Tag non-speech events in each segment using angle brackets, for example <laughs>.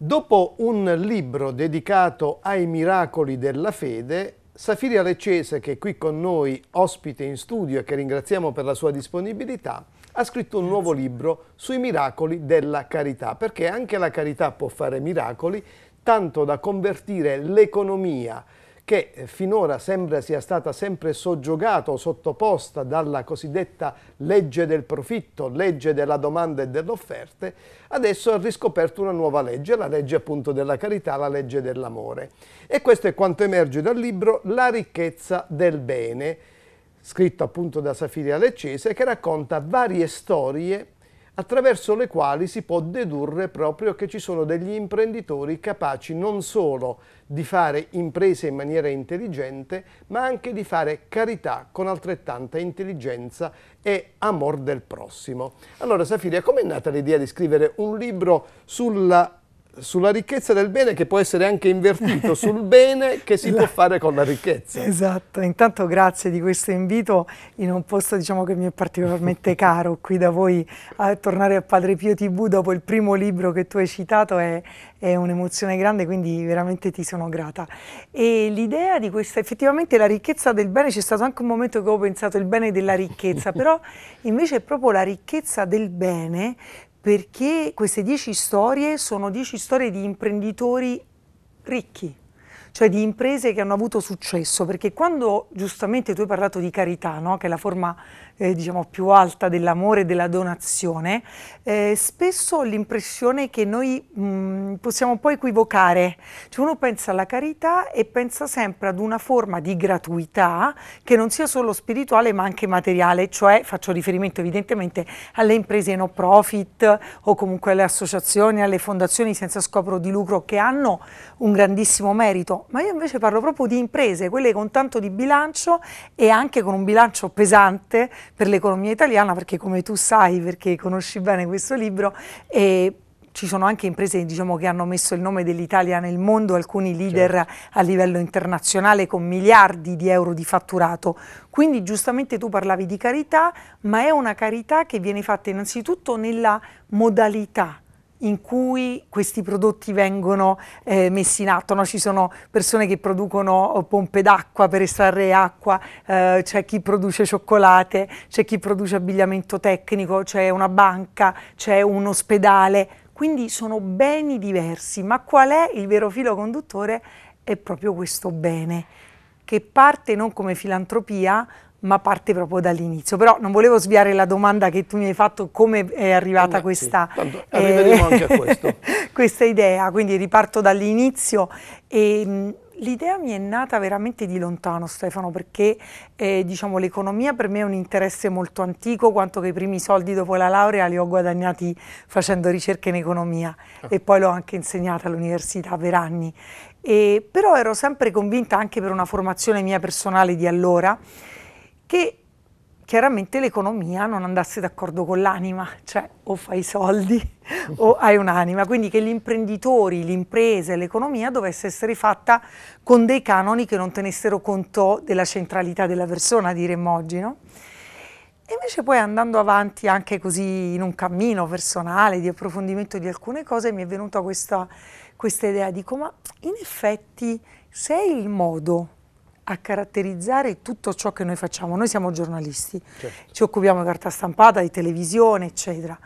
Dopo un libro dedicato ai miracoli della fede, Safiria Leccese, che è qui con noi ospite in studio e che ringraziamo per la sua disponibilità, ha scritto un nuovo libro sui miracoli della carità, perché anche la carità può fare miracoli, tanto da convertire l'economia che eh, finora sembra sia stata sempre soggiogata o sottoposta dalla cosiddetta legge del profitto, legge della domanda e dell'offerta, adesso ha riscoperto una nuova legge, la legge appunto della carità, la legge dell'amore. E questo è quanto emerge dal libro La ricchezza del bene, scritto appunto da Safiria Leccese, che racconta varie storie attraverso le quali si può dedurre proprio che ci sono degli imprenditori capaci non solo di fare imprese in maniera intelligente, ma anche di fare carità con altrettanta intelligenza e amor del prossimo. Allora, Safiria, com'è nata l'idea di scrivere un libro sulla sulla ricchezza del bene che può essere anche invertito <laughs> sul bene che si può esatto. fare con la ricchezza. Esatto, intanto grazie di questo invito in un posto diciamo, che mi è particolarmente <laughs> caro qui da voi, a tornare a Padre Pio TV dopo il primo libro che tu hai citato è, è un'emozione grande quindi veramente ti sono grata. E l'idea di questa, effettivamente la ricchezza del bene, c'è stato anche un momento che ho pensato il bene della ricchezza, <laughs> però invece è proprio la ricchezza del bene perché queste dieci storie sono dieci storie di imprenditori ricchi, cioè di imprese che hanno avuto successo, perché quando giustamente tu hai parlato di carità, no? che è la forma eh, diciamo, più alta dell'amore e della donazione, eh, spesso ho l'impressione che noi mh, mm, possiamo un po' equivocare. Cioè uno pensa alla carità e pensa sempre ad una forma di gratuità che non sia solo spirituale ma anche materiale, cioè faccio riferimento evidentemente alle imprese no profit o comunque alle associazioni, alle fondazioni senza scopo di lucro che hanno un grandissimo merito, ma io invece parlo proprio di imprese, quelle con tanto di bilancio e anche con un bilancio pesante per l'economia italiana, perché come tu sai, perché conosci bene questo libro, e ci sono anche imprese diciamo, che hanno messo il nome dell'Italia nel mondo, alcuni leader certo. a livello internazionale con miliardi di euro di fatturato. Quindi giustamente tu parlavi di carità, ma è una carità che viene fatta innanzitutto nella modalità in cui questi prodotti vengono eh, messi in atto. No? Ci sono persone che producono oh, pompe d'acqua per estrarre acqua, eh, c'è chi produce cioccolate, c'è chi produce abbigliamento tecnico, c'è una banca, c'è un ospedale. Quindi sono beni diversi, ma qual è il vero filo conduttore? È proprio questo bene, che parte non come filantropia, ma parte proprio dall'inizio. Però non volevo sviare la domanda che tu mi hai fatto, come è arrivata eh, questa, eh, <laughs> questa, idea, quindi riparto dall'inizio e ehm, L'idea mi è nata veramente di lontano Stefano perché eh, diciamo, l'economia per me è un interesse molto antico quanto che i primi soldi dopo la laurea li ho guadagnati facendo ricerche in economia ah. e poi l'ho anche insegnata all'università per anni. E, però ero sempre convinta anche per una formazione mia personale di allora che chiaramente l'economia non andasse d'accordo con l'anima, cioè o fai soldi <laughs> o hai un'anima, quindi che gli imprenditori, l'impresa e l'economia dovesse essere fatta con dei canoni che non tenessero conto della centralità della persona, diremmo oggi, no? E invece poi andando avanti anche così in un cammino personale di approfondimento di alcune cose mi è venuta questa, questa idea, dico ma in effetti se è il modo a caratterizzare tutto ciò che noi facciamo. Noi siamo giornalisti, certo. ci occupiamo di carta stampata, di televisione, eccetera,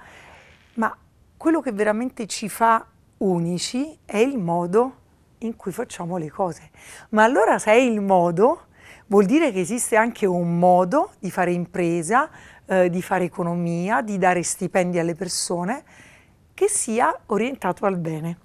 ma quello che veramente ci fa unici è il modo in cui facciamo le cose. Ma allora se è il modo, vuol dire che esiste anche un modo di fare impresa, eh, di fare economia, di dare stipendi alle persone, che sia orientato al bene.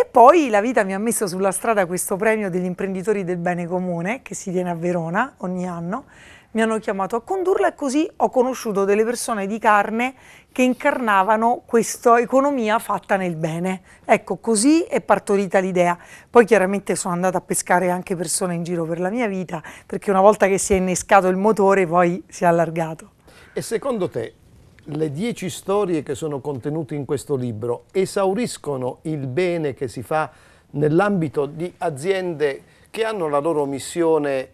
E poi la vita mi ha messo sulla strada questo premio degli imprenditori del bene comune che si tiene a Verona ogni anno. Mi hanno chiamato a condurla e così ho conosciuto delle persone di carne che incarnavano questa economia fatta nel bene. Ecco, così è partorita l'idea. Poi chiaramente sono andata a pescare anche persone in giro per la mia vita, perché una volta che si è innescato il motore poi si è allargato. E secondo te le dieci storie che sono contenute in questo libro esauriscono il bene che si fa nell'ambito di aziende che hanno la loro missione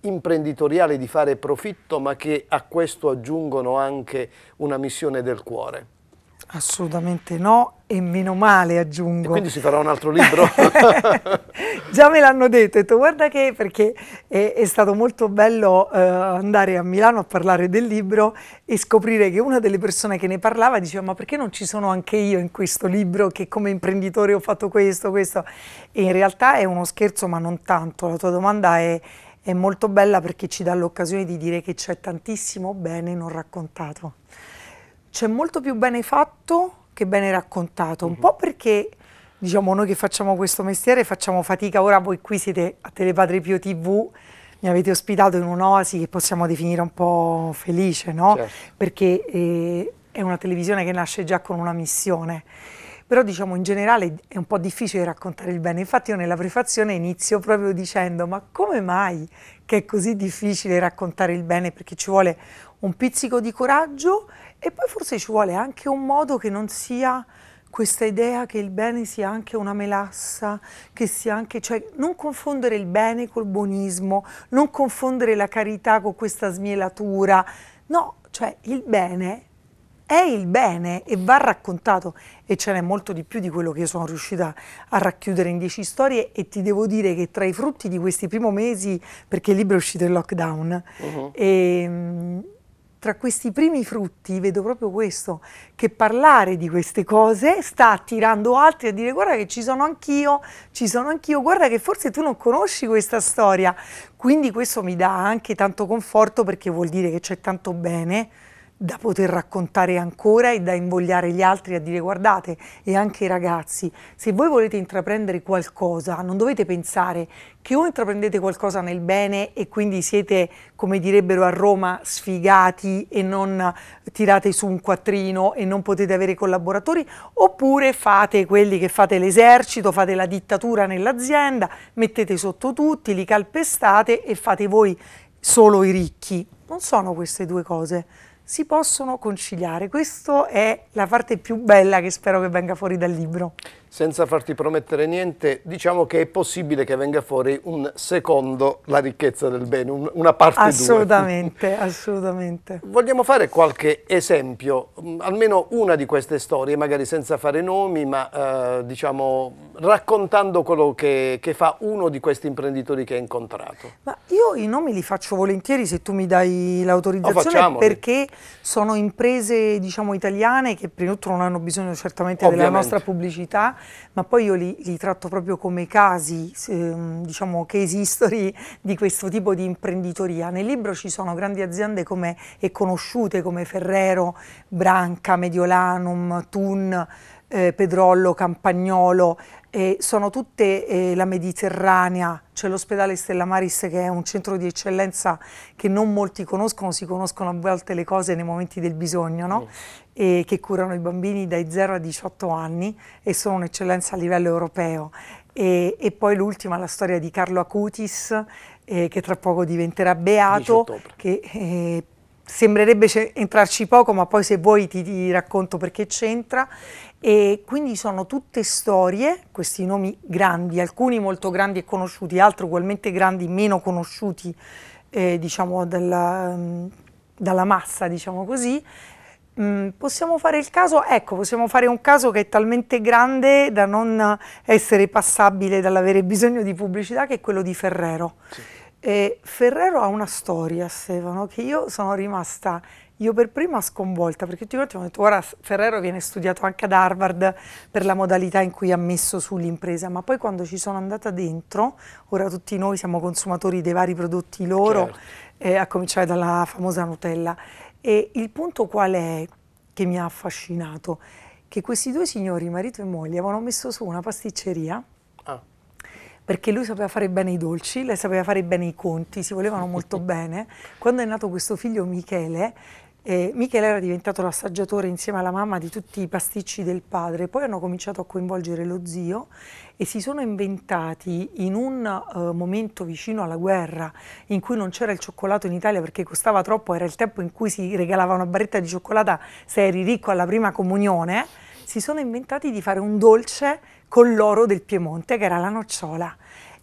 imprenditoriale di fare profitto ma che a questo aggiungono anche una missione del cuore? Assolutamente no e meno male aggiungo. E quindi si farà un altro libro? <laughs> Già me l'hanno detto, ho detto guarda che perché è, è stato molto bello eh, andare a Milano a parlare del libro e scoprire che una delle persone che ne parlava diceva ma perché non ci sono anche io in questo libro che come imprenditore ho fatto questo, questo? E in realtà è uno scherzo ma non tanto, la tua domanda è, è molto bella perché ci dà l'occasione di dire che c'è tantissimo bene non raccontato c'è molto più bene fatto che bene raccontato, un mhm. po' perché diciamo noi che facciamo questo mestiere facciamo fatica, ora voi qui siete a Telepadre Pio TV, mi avete ospitato in un'oasi che possiamo definire un po' felice, no? Certo. Perché eh, è una televisione che nasce già con una missione però diciamo in generale è un po' difficile raccontare il bene, infatti io nella prefazione inizio proprio dicendo ma come mai che è così difficile raccontare il bene perché ci vuole un pizzico di coraggio e poi forse ci vuole anche un modo che non sia questa idea che il bene sia anche una melassa, che sia anche, cioè non confondere il bene col buonismo, non confondere la carità con questa smielatura, no, cioè il bene è il bene e va raccontato e ce n'è molto di più di quello che io sono riuscita a racchiudere in dieci storie e ti devo dire che tra i frutti di questi primi mesi, perché il libro è uscito in lockdown, uh-huh. Mhm. e, ehm, tra questi primi frutti vedo proprio questo, che parlare di queste cose sta attirando altri a dire guarda che ci sono anch'io, ci sono anch'io, guarda che forse tu non conosci questa storia. Quindi questo mi dà anche tanto conforto perché vuol dire che c'è tanto bene da poter raccontare ancora e da invogliare gli altri a dire guardate e anche i ragazzi, se voi volete intraprendere qualcosa non dovete pensare che o intraprendete qualcosa nel bene e quindi siete come direbbero a Roma sfigati e non tirate su un quattrino e non potete avere collaboratori oppure fate quelli che fate l'esercito, fate la dittatura nell'azienda, mettete sotto tutti, li calpestate e fate voi solo i ricchi. Non sono queste due cose si possono conciliare. Questa è la parte più bella che spero che venga fuori dal libro senza farti promettere niente, diciamo che è possibile che venga fuori un secondo la ricchezza del bene, un, una parte assolutamente, due. Assolutamente, <laughs> assolutamente. Vogliamo fare qualche esempio, mm, almeno una di queste storie, magari senza fare nomi, ma eh, diciamo raccontando quello che, che, fa uno di questi imprenditori che ha incontrato. Ma io i nomi li faccio volentieri se tu mi dai l'autorizzazione, oh, perché sono imprese diciamo italiane che prima di tutto non hanno bisogno certamente Ovviamente. della nostra pubblicità, ma poi io li, li tratto proprio come casi, eh, diciamo case history di questo tipo di imprenditoria. Nel libro ci sono grandi aziende come, e conosciute come Ferrero, Branca, Mediolanum, Thun, eh, Pedrollo, Campagnolo, eh, sono tutte eh, la Mediterranea, c'è l'ospedale Stella Maris che è un centro di eccellenza che non molti conoscono, si conoscono a volte le cose nei momenti del bisogno, no? e che curano i bambini dai 0 ai 18 anni e sono un'eccellenza a livello europeo. E, e poi l'ultima, la storia di Carlo Acutis, eh, che tra poco diventerà beato, che eh, sembrerebbe entrarci poco, ma poi se vuoi ti, ti racconto perché c'entra. E quindi sono tutte storie, questi nomi grandi, alcuni molto grandi e conosciuti, altri ugualmente grandi, meno conosciuti, eh, diciamo, dalla, mm, dalla massa, diciamo così, Mm, possiamo fare il caso, ecco, possiamo fare un caso che è talmente grande da non essere passabile, dall'avere bisogno di pubblicità, che è quello di Ferrero. Sì. Ferrero ha una storia, Stefano, che io sono rimasta, io per prima sconvolta, perché tutti quanti hanno detto, ora Ferrero viene studiato anche ad Harvard per la modalità in cui ha messo sull'impresa, ma poi quando ci sono andata dentro, ora tutti noi siamo consumatori dei vari prodotti loro, certo. eh, a cominciare dalla famosa Nutella, e il punto qual è che mi ha affascinato? Che questi due signori, marito e moglie, avevano messo su una pasticceria ah. perché lui sapeva fare bene i dolci, lei sapeva fare bene i conti, si volevano molto <laughs> bene. Quando è nato questo figlio Michele, eh, Michele era diventato l'assaggiatore insieme alla mamma di tutti i pasticci del padre, poi hanno cominciato a coinvolgere lo zio e si sono inventati in un uh, momento vicino alla guerra in cui non c'era il cioccolato in Italia perché costava troppo, era il tempo in cui si regalava una barretta di cioccolata se eri ricco alla prima comunione, si sono inventati di fare un dolce con l'oro del Piemonte che era la nocciola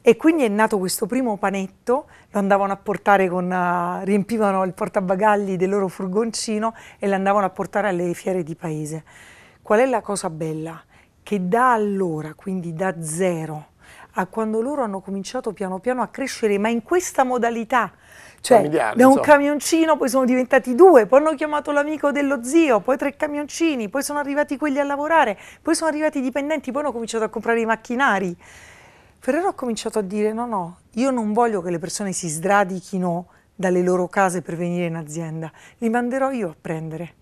e quindi è nato questo primo panetto, lo andavano a portare con, uh, riempivano il portabagagli del loro furgoncino e lo andavano a portare alle fiere di paese. Qual è la cosa bella? Che da allora, quindi da zero, a quando loro hanno cominciato piano piano a crescere, ma in questa modalità, cioè da un insomma. camioncino poi sono diventati due, poi hanno chiamato l'amico dello zio, poi tre camioncini, poi sono arrivati quelli a lavorare, poi sono arrivati i dipendenti, poi hanno cominciato a comprare i macchinari. Ferrero ha cominciato a dire no, no, io non voglio che le persone si sradichino dalle loro case per venire in azienda, li manderò io a prendere.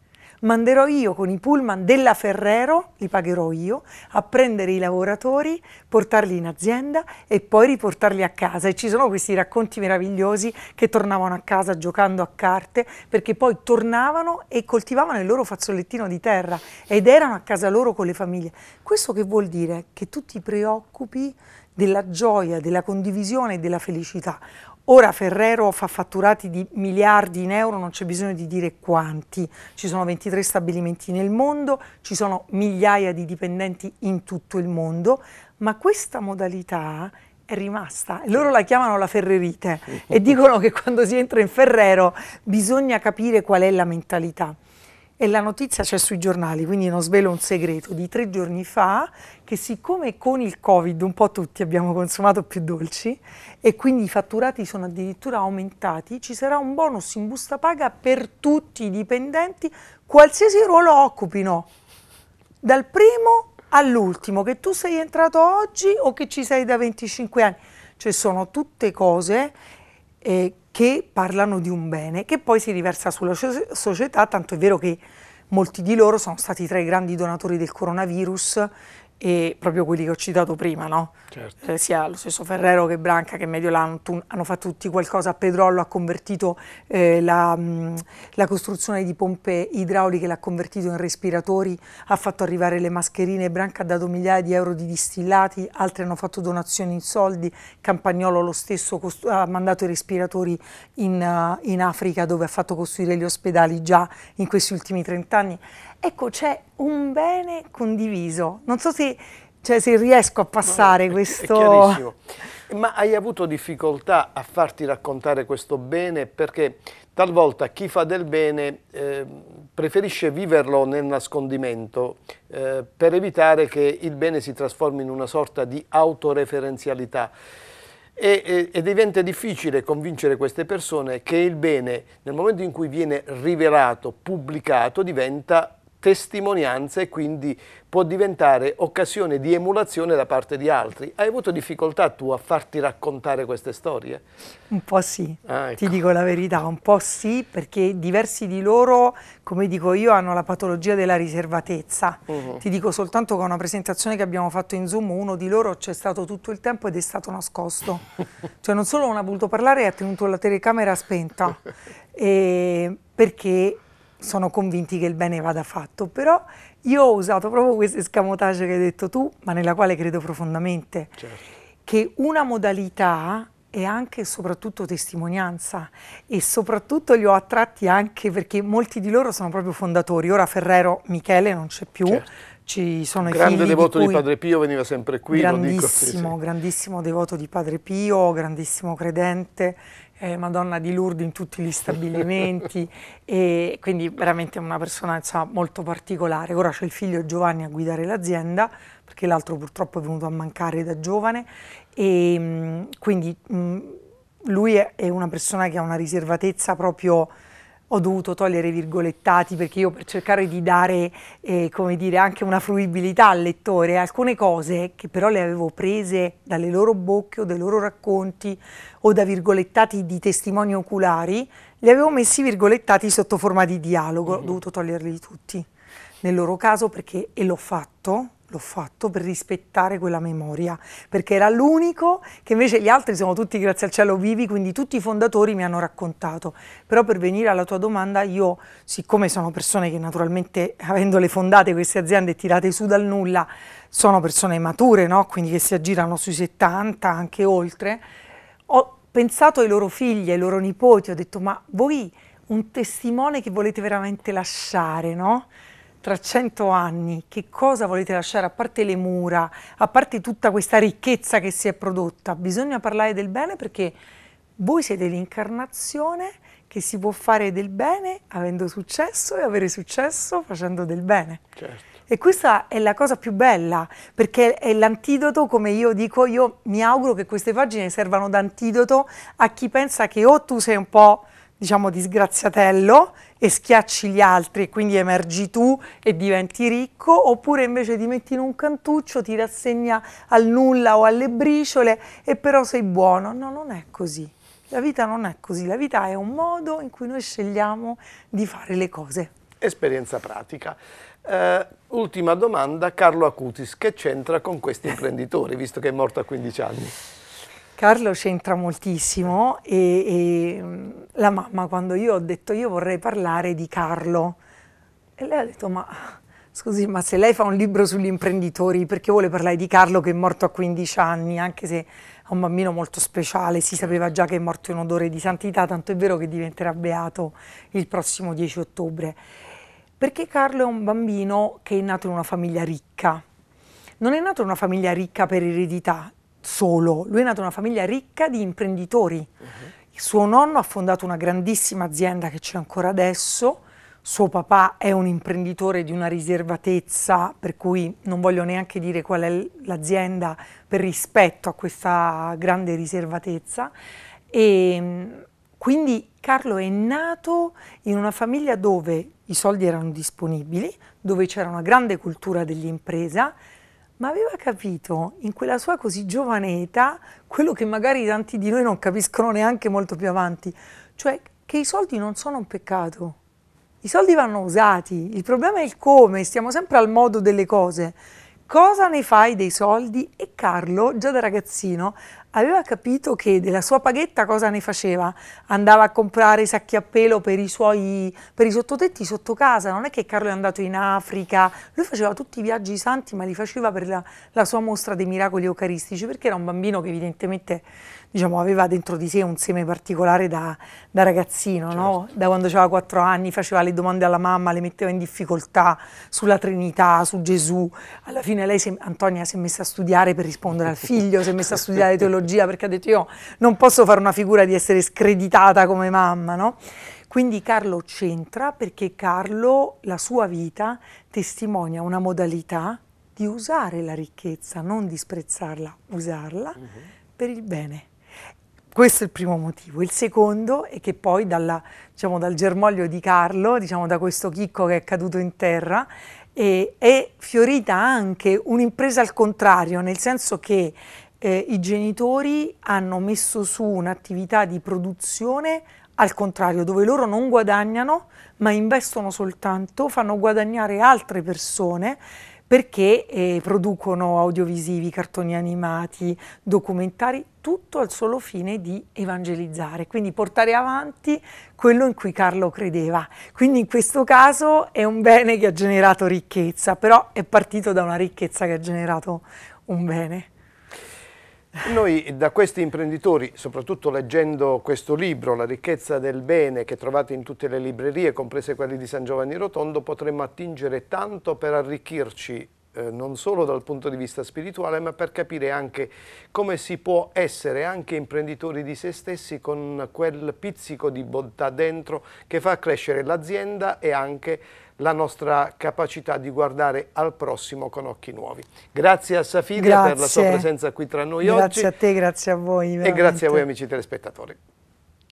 Manderò io con i pullman della Ferrero, li pagherò io, a prendere i lavoratori, portarli in azienda e poi riportarli a casa. E ci sono questi racconti meravigliosi che tornavano a casa giocando a carte, perché poi tornavano e coltivavano il loro fazzolettino di terra ed erano a casa loro con le famiglie. Questo che vuol dire? Che tu ti preoccupi della gioia, della condivisione e della felicità. Ora Ferrero fa fatturati di miliardi in euro, non c'è bisogno di dire quanti, ci sono 23 stabilimenti nel mondo, ci sono migliaia di dipendenti in tutto il mondo, ma questa modalità è rimasta. Loro la chiamano la ferrerite e dicono che quando si entra in Ferrero bisogna capire qual è la mentalità e la notizia c'è sui giornali, quindi non svelo un segreto, di tre giorni fa che siccome con il Covid un po' tutti abbiamo consumato più dolci e quindi i fatturati sono addirittura aumentati, ci sarà un bonus in busta paga per tutti i dipendenti, qualsiasi ruolo occupino, dal primo all'ultimo, che tu sei entrato oggi o che ci sei da 25 anni. Cioè sono tutte cose eh, che parlano di un bene che poi si riversa sulla società, tanto è vero che molti di loro sono stati tra i grandi donatori del coronavirus e proprio quelli che ho citato prima, no? certo. eh, sia lo stesso Ferrero che Branca che Mediolan hanno fatto tutti qualcosa, Pedrollo ha convertito eh, la, mh, mm, la, costruzione di pompe idrauliche, l'ha convertito in respiratori, ha fatto arrivare le mascherine, Branca ha dato migliaia di euro di distillati, altri hanno fatto donazioni in soldi, Campagnolo lo stesso ha mandato i respiratori in, uh, in Africa dove ha fatto costruire gli ospedali già in questi ultimi 30 anni. Ecco, c'è un bene condiviso. Non so se, cioè, se riesco a passare no, questo... Ma hai avuto difficoltà a farti raccontare questo bene perché talvolta chi fa del bene eh, preferisce viverlo nel nascondimento eh, per evitare che il bene si trasformi in una sorta di autoreferenzialità. E, e, e, diventa difficile convincere queste persone che il bene, nel momento in cui viene rivelato, pubblicato, diventa testimonianza e quindi può diventare occasione di emulazione da parte di altri. Hai avuto difficoltà tu a farti raccontare queste storie? Un po' sì, ah, ecco. ti dico la verità, un po' sì perché diversi di loro, come dico io, hanno la patologia della riservatezza. Uh mhm. -huh. Ti dico soltanto che una presentazione che abbiamo fatto in Zoom, uno di loro c'è stato tutto il tempo ed è stato nascosto. <laughs> cioè non solo non ha voluto parlare, ha tenuto la telecamera spenta. <laughs> E perché sono convinti che il bene vada fatto, però io ho usato proprio questo escamotage che hai detto tu, ma nella quale credo profondamente, certo. che una modalità è anche e soprattutto testimonianza e soprattutto li ho attratti anche perché molti di loro sono proprio fondatori, ora Ferrero Michele non c'è più, certo ci sono Grande devoto di, cui... di, Padre Pio, veniva sempre qui. Grandissimo, dico, sì, grandissimo devoto di Padre Pio, grandissimo credente, eh, Madonna di Lourdes in tutti gli stabilimenti <laughs> e quindi veramente una persona molto particolare. Ora c'è il figlio Giovanni a guidare l'azienda perché l'altro purtroppo è venuto a mancare da giovane e mh, mm, quindi mh, mm, lui è, è una persona che ha una riservatezza proprio ho dovuto togliere virgolettati perché io per cercare di dare eh, dire, anche una fruibilità al lettore, alcune cose che però le avevo prese dalle loro bocche o dai loro racconti o da virgolettati di testimoni oculari, li avevo messi virgolettati sotto forma di dialogo, ho mm-hmm. dovuto toglierli tutti. Nel loro caso perché, e l'ho fatto, l'ho fatto per rispettare quella memoria, perché era l'unico che invece gli altri sono tutti grazie al cielo vivi, quindi tutti i fondatori mi hanno raccontato. Però per venire alla tua domanda, io siccome sono persone che naturalmente avendole fondate queste aziende tirate su dal nulla, sono persone mature, no? quindi che si aggirano sui 70, anche oltre, ho pensato ai loro figli, ai loro nipoti, ho detto ma voi un testimone che volete veramente lasciare, no? tra cento anni che cosa volete lasciare a parte le mura, a parte tutta questa ricchezza che si è prodotta? Bisogna parlare del bene perché voi siete l'incarnazione che si può fare del bene avendo successo e avere successo facendo del bene. Certo. E questa è la cosa più bella, perché è l'antidoto, come io dico, io mi auguro che queste pagine servano d'antidoto a chi pensa che o tu sei un po', diciamo, disgraziatello, e schiacci gli altri e quindi emergi tu e diventi ricco, oppure invece ti metti in un cantuccio, ti rassegna al nulla o alle briciole e però sei buono. No, non è così. La vita non è così, la vita è un modo in cui noi scegliamo di fare le cose. Esperienza pratica. Uh, ultima domanda, Carlo Acutis, che c'entra con questi imprenditori, visto che è morto a 15 anni? Carlo c'entra moltissimo e, e, mm, la mamma quando io ho detto io vorrei parlare di Carlo e lei ha detto ma scusi ma se lei fa un libro sugli imprenditori perché vuole parlare di Carlo che è morto a 15 anni anche se è un bambino molto speciale si sapeva già che è morto in odore di santità tanto è vero che diventerà beato il prossimo 10 ottobre perché Carlo è un bambino che è nato in una famiglia ricca non è nato in una famiglia ricca per eredità solo, lui è nato in una famiglia ricca di imprenditori. Uh-huh. Suo nonno ha fondato una grandissima azienda che c'è ancora adesso, suo papà è un imprenditore di una riservatezza, per cui non voglio neanche dire qual è l'azienda per rispetto a questa grande riservatezza. E ehm, quindi Carlo è nato in una famiglia dove i soldi erano disponibili, dove c'era una grande cultura dell'impresa, ma aveva capito in quella sua così giovane età quello che magari tanti di noi non capiscono neanche molto più avanti, cioè che i soldi non sono un peccato. I soldi vanno usati, il problema è il come, stiamo sempre al modo delle cose cosa ne fai dei soldi? E Carlo, già da ragazzino, aveva capito che della sua paghetta cosa ne faceva? Andava a comprare i sacchi a pelo per i suoi per i sottotetti sotto casa, non è che Carlo è andato in Africa, lui faceva tutti i viaggi santi, ma li faceva per la, la sua mostra dei miracoli eucaristici, perché era un bambino che evidentemente diciamo, aveva dentro di sé un seme particolare da, da ragazzino, certo. no? da quando aveva quattro anni, faceva le domande alla mamma, le metteva in difficoltà sulla Trinità, su Gesù. Alla fine lei, si, Antonia, si è messa a studiare per rispondere al figlio, si è messa a studiare <laughs> teologia perché ha detto io non posso fare una figura di essere screditata come mamma. No? Quindi Carlo c'entra perché Carlo, la sua vita, testimonia una modalità di usare la ricchezza, non disprezzarla, usarla uh mhm. -huh. per il bene. Questo è il primo motivo. Il secondo è che poi dalla, diciamo, dal germoglio di Carlo, diciamo, da questo chicco che è caduto in terra, eh, è fiorita anche un'impresa al contrario, nel senso che eh, i genitori hanno messo su un'attività di produzione al contrario, dove loro non guadagnano, ma investono soltanto, fanno guadagnare altre persone perché eh, producono audiovisivi, cartoni animati, documentari tutto al solo fine di evangelizzare, quindi portare avanti quello in cui Carlo credeva. Quindi in questo caso è un bene che ha generato ricchezza, però è partito da una ricchezza che ha generato un bene. Noi da questi imprenditori, soprattutto leggendo questo libro, La ricchezza del bene, che trovate in tutte le librerie, comprese quelle di San Giovanni Rotondo, potremmo attingere tanto per arricchirci eh, non solo dal punto di vista spirituale, ma per capire anche come si può essere anche imprenditori di se stessi con quel pizzico di bontà dentro che fa crescere l'azienda e anche la nostra capacità di guardare al prossimo con occhi nuovi. Grazie a Safidia grazie. per la sua presenza qui tra noi grazie oggi. Grazie a te, grazie a voi. Veramente. E grazie a voi amici telespettatori.